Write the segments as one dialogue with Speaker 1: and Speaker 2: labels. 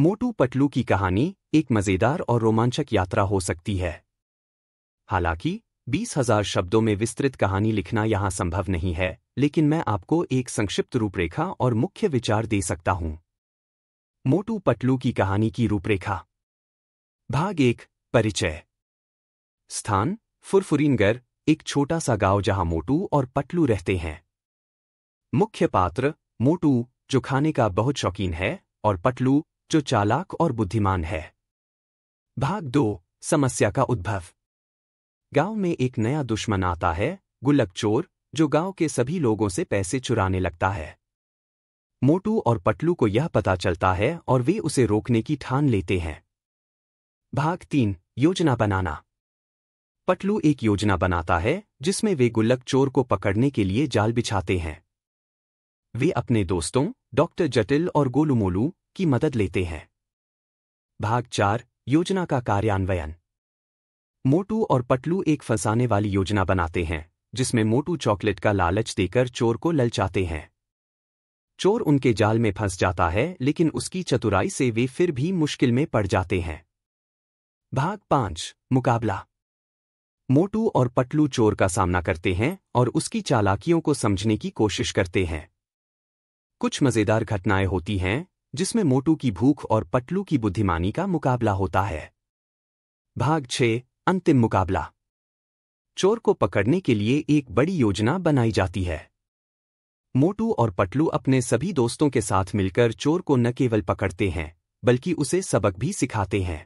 Speaker 1: मोटू पटलू की कहानी एक मजेदार और रोमांचक यात्रा हो सकती है हालांकि बीस हजार शब्दों में विस्तृत कहानी लिखना यहां संभव नहीं है लेकिन मैं आपको एक संक्षिप्त रूपरेखा और मुख्य विचार दे सकता हूं मोटू पटलू की कहानी की रूपरेखा भाग एक परिचय स्थान फुरफुरीनगर एक छोटा सा गांव जहां मोटू और पटलू रहते हैं मुख्य पात्र मोटू जो खाने का बहुत शौकीन है और पटलू जो चालाक और बुद्धिमान है भाग दो समस्या का उद्भव गांव में एक नया दुश्मन आता है गुल्लक चोर जो गांव के सभी लोगों से पैसे चुराने लगता है मोटू और पटलू को यह पता चलता है और वे उसे रोकने की ठान लेते हैं भाग तीन योजना बनाना पटलू एक योजना बनाता है जिसमें वे गुल्लक चोर को पकड़ने के लिए जाल बिछाते हैं वे अपने दोस्तों डॉक्टर जटिल और गोलूमोलू की मदद लेते हैं भाग चार योजना का कार्यान्वयन मोटू और पटलू एक फंसाने वाली योजना बनाते हैं जिसमें मोटू चॉकलेट का लालच देकर चोर को ललचाते हैं चोर उनके जाल में फंस जाता है लेकिन उसकी चतुराई से वे फिर भी मुश्किल में पड़ जाते हैं भाग पांच मुकाबला मोटू और पटलू चोर का सामना करते हैं और उसकी चालाकियों को समझने की कोशिश करते हैं कुछ मजेदार घटनाएं होती हैं जिसमें मोटू की भूख और पटलू की बुद्धिमानी का मुकाबला होता है भाग छ अंतिम मुकाबला चोर को पकड़ने के लिए एक बड़ी योजना बनाई जाती है मोटू और पटलू अपने सभी दोस्तों के साथ मिलकर चोर को न केवल पकड़ते हैं बल्कि उसे सबक भी सिखाते हैं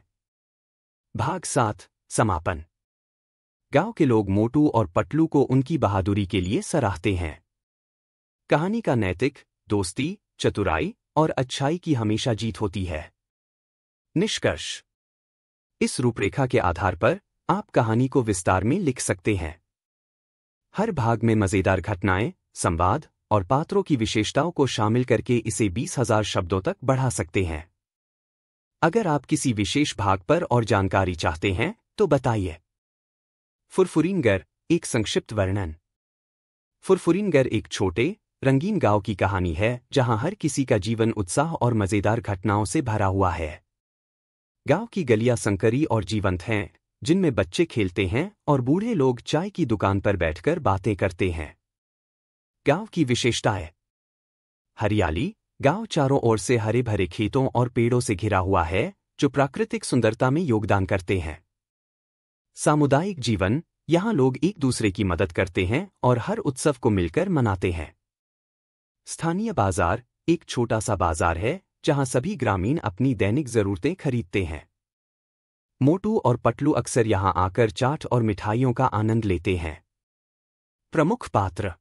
Speaker 1: भाग सात समापन गांव के लोग मोटू और पटलू को उनकी बहादुरी के लिए सराहते हैं कहानी का नैतिक दोस्ती चतुराई और अच्छाई की हमेशा जीत होती है निष्कर्ष इस रूपरेखा के आधार पर आप कहानी को विस्तार में लिख सकते हैं हर भाग में मजेदार घटनाएं संवाद और पात्रों की विशेषताओं को शामिल करके इसे बीस हजार शब्दों तक बढ़ा सकते हैं अगर आप किसी विशेष भाग पर और जानकारी चाहते हैं तो बताइए फुरफुरीनगर एक संक्षिप्त वर्णन फुरफुरीनगर एक छोटे रंगीन गांव की कहानी है जहां हर किसी का जीवन उत्साह और मजेदार घटनाओं से भरा हुआ है गांव की गलियां संकरी और जीवंत हैं जिनमें बच्चे खेलते हैं और बूढ़े लोग चाय की दुकान पर बैठकर बातें करते हैं गांव की विशेषताएं हरियाली गांव चारों ओर से हरे भरे खेतों और पेड़ों से घिरा हुआ है जो प्राकृतिक सुंदरता में योगदान करते हैं सामुदायिक जीवन यहाँ लोग एक दूसरे की मदद करते हैं और हर उत्सव को मिलकर मनाते हैं स्थानीय बाजार एक छोटा सा बाजार है जहां सभी ग्रामीण अपनी दैनिक जरूरतें खरीदते हैं मोटू और पटलू अक्सर यहां आकर चाट और मिठाइयों का आनंद लेते हैं प्रमुख पात्र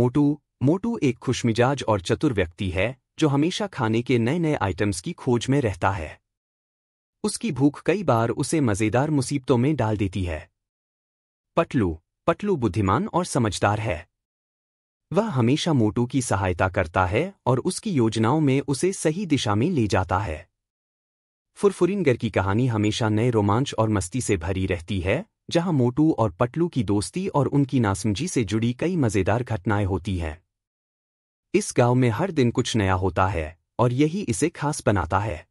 Speaker 1: मोटू मोटू एक खुशमिजाज और चतुर व्यक्ति है जो हमेशा खाने के नए नए आइटम्स की खोज में रहता है उसकी भूख कई बार उसे मज़ेदार मुसीबतों में डाल देती है पटलू पटलू बुद्धिमान और समझदार है वह हमेशा मोटू की सहायता करता है और उसकी योजनाओं में उसे सही दिशा में ले जाता है फुरफुरिनगर की कहानी हमेशा नए रोमांच और मस्ती से भरी रहती है जहां मोटू और पटलू की दोस्ती और उनकी नासमझी से जुड़ी कई मज़ेदार घटनाएं होती हैं इस गांव में हर दिन कुछ नया होता है और यही इसे खास बनाता है